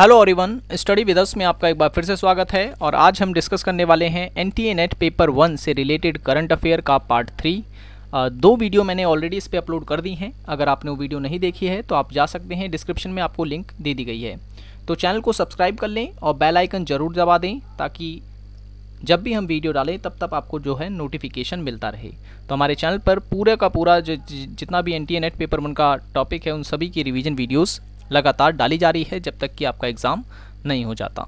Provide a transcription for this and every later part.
Hello ओरिवन study withers में आपका एक बार फिर से स्वागत है और आज हम डिस्कस करने वाले हैं N T NET paper one से रिलेटेड करंट अफेयर का पार्ट थ्री दो वीडियो मैंने ऑलरेडी इस पर अपलोड कर दी हैं अगर आपने वो वीडियो नहीं देखी है तो आप जा सकते हैं डिस्क्रिप्शन में आपको लिंक दे दी गई है तो चैनल को सब्सक्राइब कर लें और बेलाइकन ज़रूर दबा दें ताकि जब भी हम वीडियो डालें तब तक आपको जो है नोटिफिकेशन मिलता रहे तो हमारे चैनल पर पूरे का पूरा जितना भी N T NET paper one का टॉपिक है उन सभी की रिविज़न वीडियोज़ लगातार डाली जा रही है जब तक कि आपका एग्ज़ाम नहीं हो जाता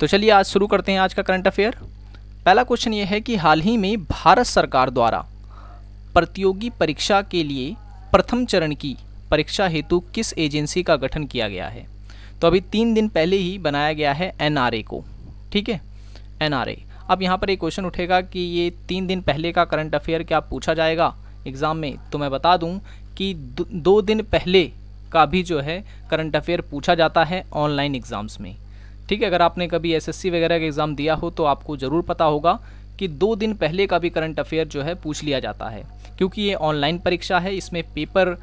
तो चलिए आज शुरू करते हैं आज का करंट अफेयर पहला क्वेश्चन ये है कि हाल ही में भारत सरकार द्वारा प्रतियोगी परीक्षा के लिए प्रथम चरण की परीक्षा हेतु किस एजेंसी का गठन किया गया है तो अभी तीन दिन पहले ही बनाया गया है एन को ठीक है एन अब यहाँ पर एक क्वेश्चन उठेगा कि ये तीन दिन पहले का करंट अफेयर क्या पूछा जाएगा एग्ज़ाम में तो मैं बता दूँ कि दो दिन पहले का भी जो है करंट अफेयर पूछा जाता है ऑनलाइन एग्ज़ाम्स में ठीक है अगर आपने कभी एसएससी वगैरह का एग्ज़ाम दिया हो तो आपको ज़रूर पता होगा कि दो दिन पहले का भी करंट अफेयर जो है पूछ लिया जाता है क्योंकि ये ऑनलाइन परीक्षा है इसमें पेपर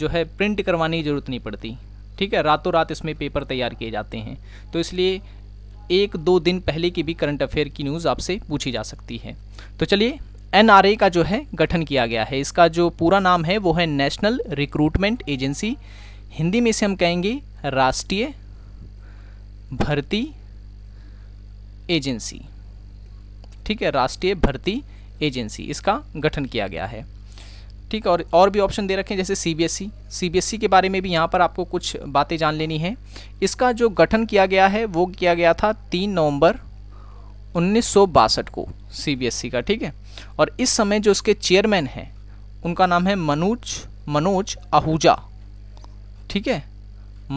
जो है प्रिंट करवाने की ज़रूरत नहीं पड़ती ठीक है रातों रात इसमें पेपर तैयार किए जाते हैं तो इसलिए एक दो दिन पहले की भी करंट अफेयर की न्यूज़ आपसे पूछी जा सकती है तो चलिए एन का जो है गठन किया गया है इसका जो पूरा नाम है वो है नेशनल रिक्रूटमेंट एजेंसी हिंदी में इसे हम कहेंगे राष्ट्रीय भर्ती एजेंसी ठीक है राष्ट्रीय भर्ती एजेंसी इसका गठन किया गया है ठीक और और भी ऑप्शन दे रखे हैं जैसे सीबीएसई सीबीएसई e। e के बारे में भी यहाँ पर आपको कुछ बातें जान लेनी है इसका जो गठन किया गया है वो किया गया था तीन नवंबर उन्नीस को सीबीएसई e का ठीक है और इस समय जो उसके चेयरमैन हैं उनका नाम है मनोज मनोज आहूजा ठीक है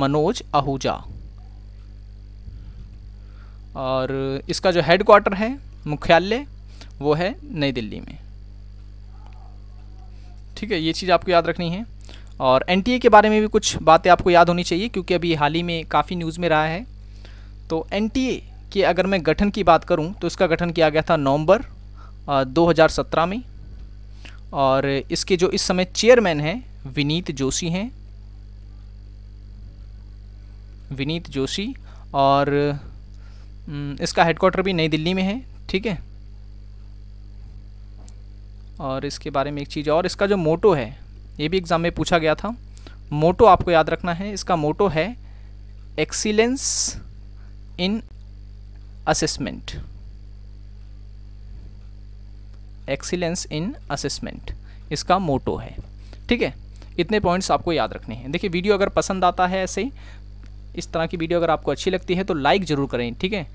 मनोज आहूजा और इसका जो हेड क्वार्टर है मुख्यालय वो है नई दिल्ली में ठीक है ये चीज़ आपको याद रखनी है और एन के बारे में भी कुछ बातें आपको याद होनी चाहिए क्योंकि अभी हाल ही में काफ़ी न्यूज़ में रहा है तो एन के अगर मैं गठन की बात करूं तो इसका गठन किया गया था नवंबर 2017 में और इसके जो इस समय चेयरमैन हैं विनीत जोशी हैं विनीत जोशी और इसका हेडक्वार्टर भी नई दिल्ली में है ठीक है और इसके बारे में एक चीज़ और इसका जो मोटो है ये भी एग्ज़ाम में पूछा गया था मोटो आपको याद रखना है इसका मोटो है excellence in assessment excellence in assessment इसका मोटो है ठीक है इतने पॉइंट्स आपको याद रखने हैं देखिए वीडियो अगर पसंद आता है ऐसे इस तरह की वीडियो अगर आपको अच्छी लगती है तो लाइक ज़रूर करें ठीक है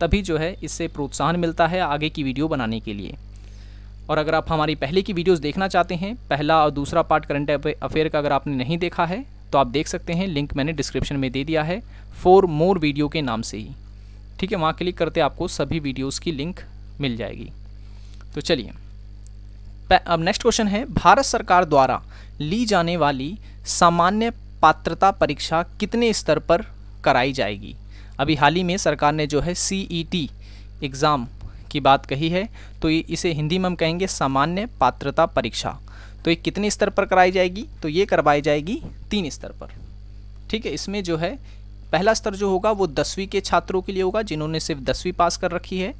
तभी जो है इससे प्रोत्साहन मिलता है आगे की वीडियो बनाने के लिए और अगर आप हमारी पहले की वीडियोस देखना चाहते हैं पहला और दूसरा पार्ट करंट अफेयर का अगर आपने नहीं देखा है तो आप देख सकते हैं लिंक मैंने डिस्क्रिप्शन में दे दिया है फॉर मोर वीडियो के नाम से ही ठीक है वहाँ क्लिक करते आपको सभी वीडियोज़ की लिंक मिल जाएगी तो चलिए अब नेक्स्ट क्वेश्चन है भारत सरकार द्वारा ली जाने वाली सामान्य पात्रता परीक्षा कितने स्तर पर कराई जाएगी अभी हाल ही में सरकार ने जो है सी एग्ज़ाम e की बात कही है तो इसे हिंदी में हम कहेंगे सामान्य पात्रता परीक्षा तो ये कितने स्तर पर कराई जाएगी तो ये करवाई जाएगी तीन स्तर पर ठीक है इसमें जो है पहला स्तर जो होगा वो दसवीं के छात्रों के लिए होगा जिन्होंने सिर्फ दसवीं पास कर रखी है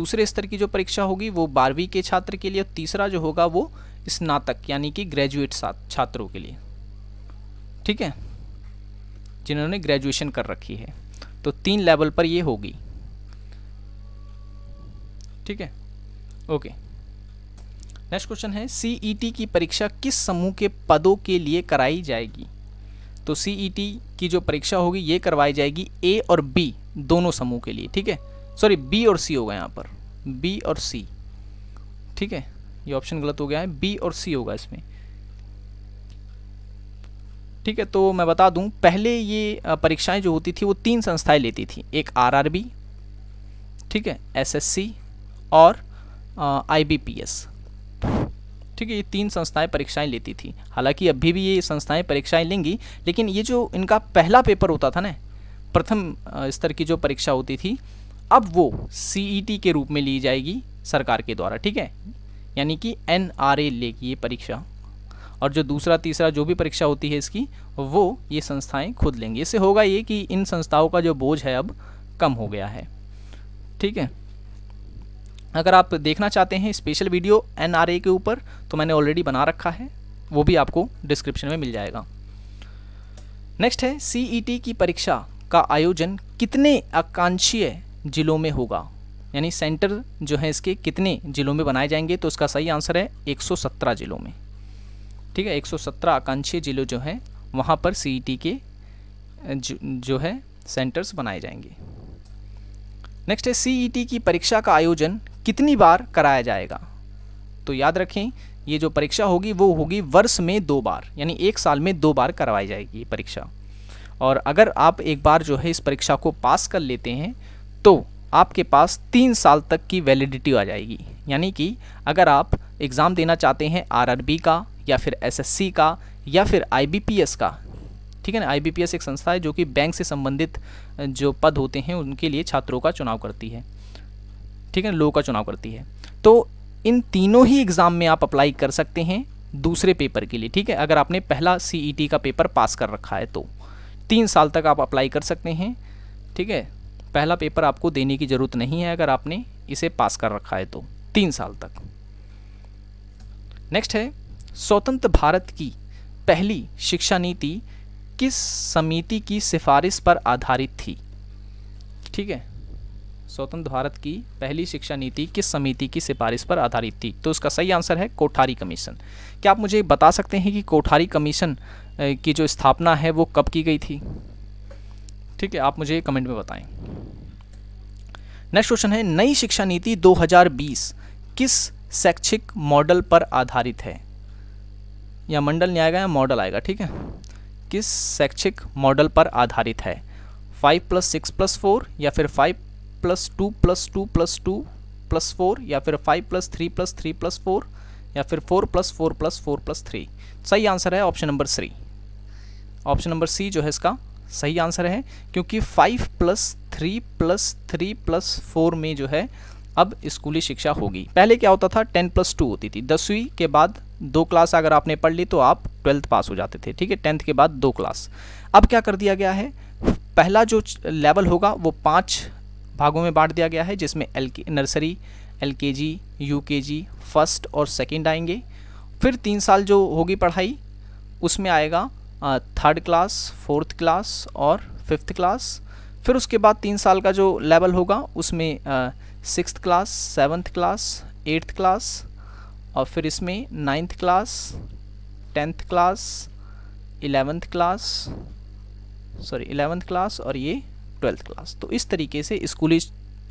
दूसरे स्तर की जो परीक्षा होगी वो बारहवीं के छात्र के लिए तीसरा जो होगा वो स्नातक यानी कि ग्रेजुएट छात्रों के लिए ठीक है जिन्होंने ग्रेजुएशन कर रखी है तो तीन लेवल पर ये होगी ठीक है ओके नेक्स्ट क्वेश्चन है सीईटी e की परीक्षा किस समूह के पदों के लिए कराई जाएगी तो सीईटी e की जो परीक्षा होगी ये करवाई जाएगी ए और बी दोनों समूह के लिए ठीक है सॉरी बी और सी होगा यहाँ पर बी और सी ठीक है ये ऑप्शन गलत हो गया है बी और सी होगा इसमें ठीक है तो मैं बता दूं पहले ये परीक्षाएं जो होती थी वो तीन संस्थाएं लेती थी एक आरआरबी ठीक है एसएससी और आईबीपीएस ठीक है ये तीन संस्थाएं परीक्षाएं लेती थी हालांकि अभी भी ये संस्थाएं परीक्षाएं लेंगी लेकिन ये जो इनका पहला पेपर होता था ना प्रथम स्तर की जो परीक्षा होती थी अब वो सी के रूप में ली जाएगी सरकार के द्वारा ठीक है यानी कि एन लेगी ये परीक्षा और जो दूसरा तीसरा जो भी परीक्षा होती है इसकी वो ये संस्थाएं खुद लेंगी इससे होगा ये कि इन संस्थाओं का जो बोझ है अब कम हो गया है ठीक है अगर आप देखना चाहते हैं स्पेशल वीडियो एन के ऊपर तो मैंने ऑलरेडी बना रखा है वो भी आपको डिस्क्रिप्शन में मिल जाएगा नेक्स्ट है सी e की परीक्षा का आयोजन कितने आकांक्षीय जिलों में होगा यानी सेंटर जो है इसके कितने ज़िलों में बनाए जाएंगे तो उसका सही आंसर है 117 ज़िलों में ठीक है 117 आकांक्षी जिलों जो हैं वहाँ पर सी e के जो, जो है सेंटर्स बनाए जाएंगे नेक्स्ट है सी e की परीक्षा का आयोजन कितनी बार कराया जाएगा तो याद रखें ये जो परीक्षा होगी वो होगी वर्ष में दो बार यानी एक साल में दो बार करवाई जाएगी ये परीक्षा और अगर आप एक बार जो है इस परीक्षा को पास कर लेते हैं तो आपके पास तीन साल तक की वैलिडिटी आ जाएगी यानी कि अगर आप एग्ज़ाम देना चाहते हैं आरआरबी का या फिर एसएससी का या फिर आईबीपीएस का ठीक है ना आईबीपीएस एक संस्था है जो कि बैंक से संबंधित जो पद होते हैं उनके लिए छात्रों का चुनाव करती है ठीक है लोगों का चुनाव करती है तो इन तीनों ही एग्ज़ाम में आप अप्लाई कर सकते हैं दूसरे पेपर के लिए ठीक है अगर आपने पहला सी e का पेपर पास कर रखा है तो तीन साल तक आप अप्लाई कर सकते हैं ठीक है पहला पेपर आपको देने की ज़रूरत नहीं है अगर आपने इसे पास कर रखा है तो तीन साल तक नेक्स्ट है स्वतंत्र भारत की पहली शिक्षा नीति किस समिति की सिफारिश पर आधारित थी ठीक है स्वतंत्र भारत की पहली शिक्षा नीति किस समिति की सिफारिश पर आधारित थी तो उसका सही आंसर है कोठारी कमीशन क्या आप मुझे बता सकते हैं कि कोठारी कमीशन की जो स्थापना है वो कब की गई थी ठीक है आप मुझे कमेंट में बताएं नेक्स्ट क्वेश्चन है नई शिक्षा नीति 2020 किस शैक्षिक मॉडल पर आधारित है या मंडल नहीं आएगा या मॉडल आएगा ठीक है किस शैक्षिक मॉडल पर आधारित है five plus six plus four या फिर five plus two plus two plus two plus four या फिर five plus three plus three plus four या फिर four plus four plus four plus three सही आंसर है option number three option number C जो है इसका सही आंसर है क्योंकि five plus three plus three plus four में जो है अब स्कूली शिक्षा होगी पहले क्या होता था टेन प्लस टू होती थी दसवीं के बाद दो क्लास अगर आपने पढ़ ली तो आप ट्वेल्थ पास हो जाते थे ठीक है टेंथ के बाद दो क्लास अब क्या कर दिया गया है पहला जो लेवल होगा वो पाँच भागों में बांट दिया गया है जिसमें एल नर्सरी एल के जी यू के जी फर्स्ट और सेकेंड आएंगे फिर तीन साल जो होगी पढ़ाई उसमें आएगा थर्ड क्लास फोर्थ क्लास और फिफ्थ क्लास फिर उसके बाद तीन साल का जो लेवल होगा उसमें six class seventh class eighth class और फिर इसमें ninth class tenth class eleventh class sorry eleventh class और ये ट्वेल्थ क्लास तो इस तरीके से स्कूली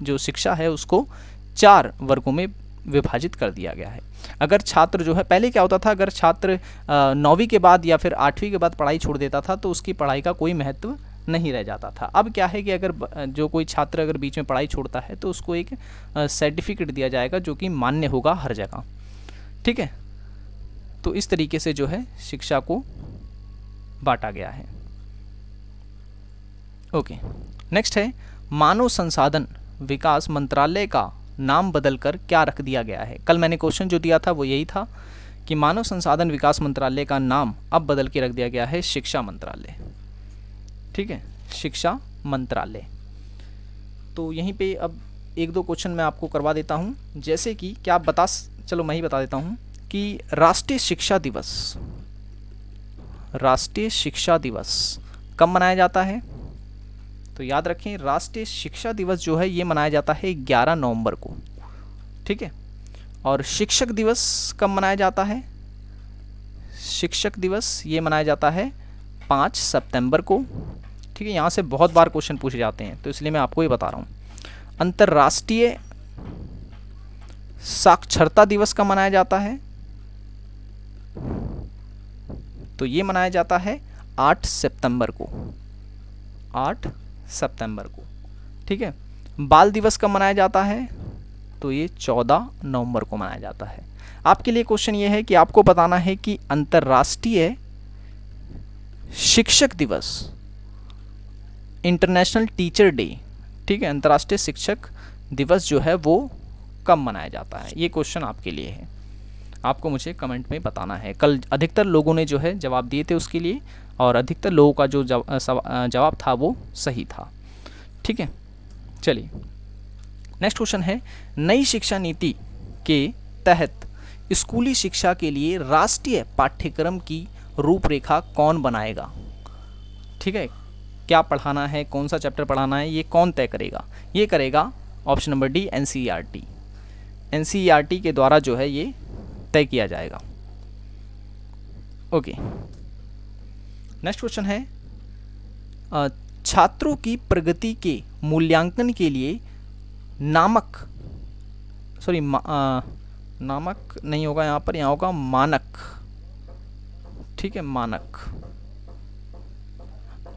जो शिक्षा है उसको चार वर्गों में विभाजित कर दिया गया है अगर छात्र जो है पहले क्या होता था अगर छात्र नौवीं के बाद या फिर आठवीं के बाद पढ़ाई छोड़ देता था तो उसकी पढ़ाई का कोई महत्व नहीं रह जाता था अब क्या है कि अगर जो कोई छात्र अगर बीच में पढ़ाई छोड़ता है तो उसको एक सर्टिफिकेट दिया जाएगा जो कि मान्य होगा हर जगह ठीक है तो इस तरीके से जो है शिक्षा को बांटा गया है ओके नेक्स्ट है मानव संसाधन विकास मंत्रालय का नाम बदलकर क्या रख दिया गया है कल मैंने क्वेश्चन जो दिया था वो यही था कि मानव संसाधन विकास मंत्रालय का नाम अब बदल के रख दिया गया है शिक्षा मंत्रालय ठीक है शिक्षा मंत्रालय तो यहीं पे अब एक दो क्वेश्चन मैं आपको करवा देता हूँ जैसे कि क्या आप बता चलो मैं ही बता देता हूँ कि राष्ट्रीय शिक्षा दिवस राष्ट्रीय शिक्षा दिवस कब मनाया जाता है तो याद रखें राष्ट्रीय शिक्षा दिवस जो है ये मनाया जाता है 11 नवंबर को ठीक है और शिक्षक दिवस कब मनाया जाता है शिक्षक दिवस ये मनाया जाता है 5 सितंबर को ठीक है यहाँ से बहुत बार क्वेश्चन पूछे जाते हैं तो इसलिए मैं आपको ये बता रहा हूँ अंतर्राष्ट्रीय साक्षरता दिवस का मनाया जाता है तो ये मनाया जाता है 8 सितंबर को 8 सितंबर को ठीक है बाल दिवस का मनाया जाता है तो ये 14 नवंबर को मनाया जाता है आपके लिए क्वेश्चन ये है कि आपको बताना है कि अंतर्राष्ट्रीय शिक्षक दिवस इंटरनेशनल टीचर डे ठीक है अंतर्राष्ट्रीय शिक्षक दिवस जो है वो कब मनाया जाता है ये क्वेश्चन आपके लिए है आपको मुझे कमेंट में बताना है कल अधिकतर लोगों ने जो है जवाब दिए थे उसके लिए और अधिकतर लोगों का जो जवाब था वो सही था ठीक है चलिए नेक्स्ट क्वेश्चन है नई शिक्षा नीति के तहत स्कूली शिक्षा के लिए राष्ट्रीय पाठ्यक्रम की रूपरेखा कौन बनाएगा ठीक है क्या पढ़ाना है कौन सा चैप्टर पढ़ाना है ये कौन तय करेगा ये करेगा option number D N N के द्वारा जो है ये तय किया जाएगा ओके नेक्स्ट क्वेश्चन है छात्रों की प्रगति के मूल्यांकन के लिए नामक सॉरी नामक नहीं होगा यहाँ पर यहाँ होगा मानक ठीक है मानक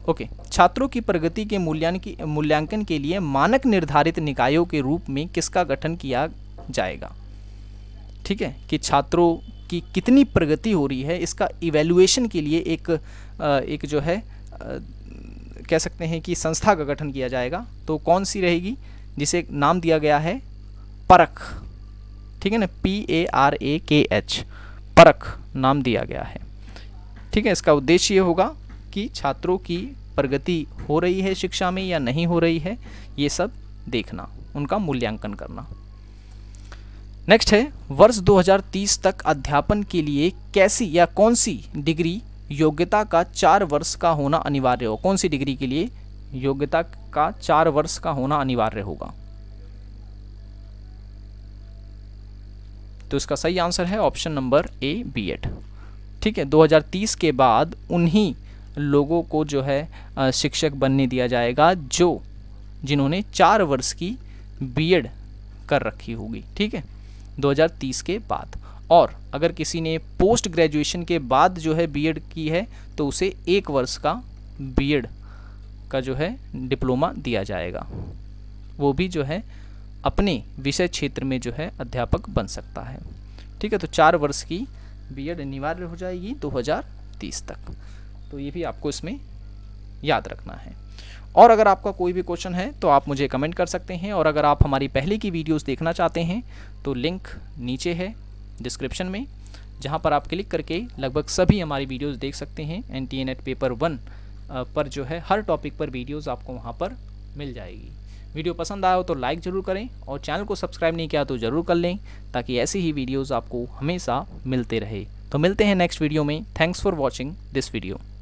ओके छात्रों की प्रगति के मूल्यांकन मूल्यांकन के लिए मानक निर्धारित निकायों के रूप में किसका गठन किया जाएगा ठीक है कि छात्रों की कितनी प्रगति हो रही है इसका इवेल्युएशन के लिए एक एक जो है कह सकते हैं कि संस्था का गठन किया जाएगा तो कौन सी रहेगी जिसे नाम दिया गया है परख ठीक है ना पी ए आर ए के एच परख नाम दिया गया है ठीक है इसका उद्देश्य ये होगा कि छात्रों की प्रगति हो रही है शिक्षा में या नहीं हो रही है ये सब देखना उनका मूल्यांकन करना नेक्स्ट है वर्ष 2030 तक अध्यापन के लिए कैसी या कौन सी डिग्री योग्यता का चार वर्ष का होना अनिवार्य हो कौन सी डिग्री के लिए योग्यता का चार वर्ष का होना अनिवार्य होगा तो इसका सही आंसर है ऑप्शन नंबर ए बी एड ठीक है 2030 के बाद उन्हीं लोगों को जो है शिक्षक बनने दिया जाएगा जो जिन्होंने चार वर्ष की बीएड कर रखी होगी ठीक है 2030 के बाद और अगर किसी ने पोस्ट ग्रेजुएशन के बाद जो है बीएड की है तो उसे एक वर्ष का बीएड का जो है डिप्लोमा दिया जाएगा वो भी जो है अपने विषय क्षेत्र में जो है अध्यापक बन सकता है ठीक है तो चार वर्ष की बीएड अनिवार्य हो जाएगी 2030 तक तो ये भी आपको इसमें याद रखना है और अगर आपका कोई भी क्वेश्चन है तो आप मुझे कमेंट कर सकते हैं और अगर आप हमारी पहले की वीडियोस देखना चाहते हैं तो लिंक नीचे है डिस्क्रिप्शन में जहाँ पर आप क्लिक करके लगभग सभी हमारी वीडियोस देख सकते हैं एन टी पेपर वन पर जो है हर टॉपिक पर वीडियोस आपको वहाँ पर मिल जाएगी वीडियो पसंद आया हो तो लाइक ज़रूर करें और चैनल को सब्सक्राइब नहीं किया तो ज़रूर कर लें ताकि ऐसी ही वीडियोज़ आपको हमेशा मिलते रहे तो मिलते हैं नेक्स्ट वीडियो में thanks for watching this video